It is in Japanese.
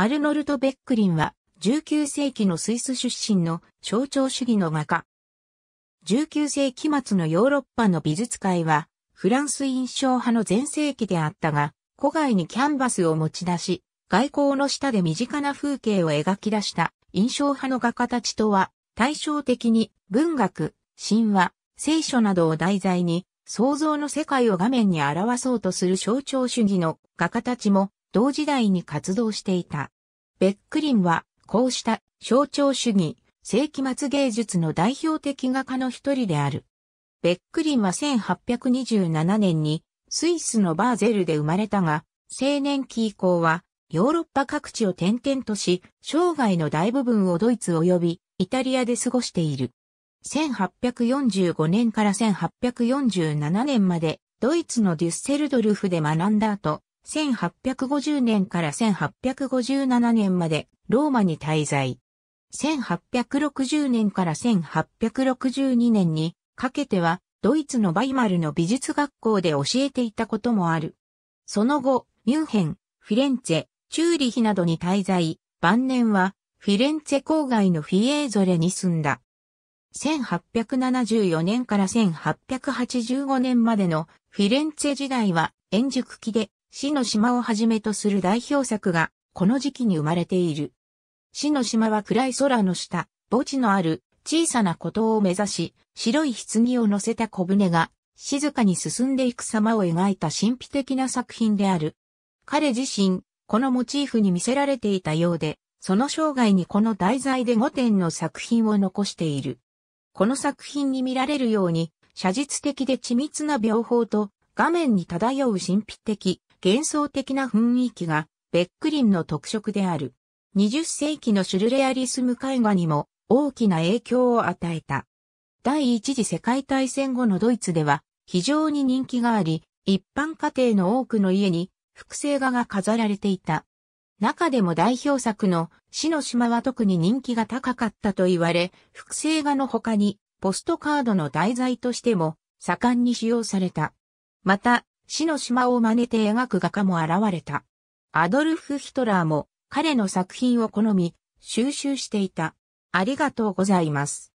アルノルト・ベックリンは、19世紀のスイス出身の象徴主義の画家。19世紀末のヨーロッパの美術界は、フランス印象派の全盛期であったが、古外にキャンバスを持ち出し、外交の下で身近な風景を描き出した印象派の画家たちとは、対照的に文学、神話、聖書などを題材に、創造の世界を画面に表そうとする象徴主義の画家たちも同時代に活動していた。ベックリンは、こうした象徴主義、世紀末芸術の代表的画家の一人である。ベックリンは1827年にスイスのバーゼルで生まれたが、青年期以降はヨーロッパ各地を転々とし、生涯の大部分をドイツ及びイタリアで過ごしている。1845年から1847年までドイツのデュッセルドルフで学んだ後、1850年から1857年までローマに滞在。1860年から1862年にかけてはドイツのバイマルの美術学校で教えていたこともある。その後、ミュンヘン、フィレンツェ、チューリヒなどに滞在、晩年はフィレンツェ郊外のフィエーゾレに住んだ。1874年から1885年までのフィレンツェ時代は円熟期で死の島をはじめとする代表作が、この時期に生まれている。死の島は暗い空の下、墓地のある小さな孤島を目指し、白い棺を乗せた小舟が静かに進んでいく様を描いた神秘的な作品である。彼自身、このモチーフに見せられていたようで、その生涯にこの題材で5点の作品を残している。この作品に見られるように、写実的で緻密な描法と、画面に漂う神秘的、幻想的な雰囲気がベックリンの特色である。20世紀のシュルレアリスム絵画にも大きな影響を与えた。第一次世界大戦後のドイツでは非常に人気があり、一般家庭の多くの家に複製画が飾られていた。中でも代表作の死の島は特に人気が高かったと言われ、複製画の他にポストカードの題材としても盛んに使用された。また、死の島を真似て描く画家も現れた。アドルフ・ヒトラーも彼の作品を好み、収集していた。ありがとうございます。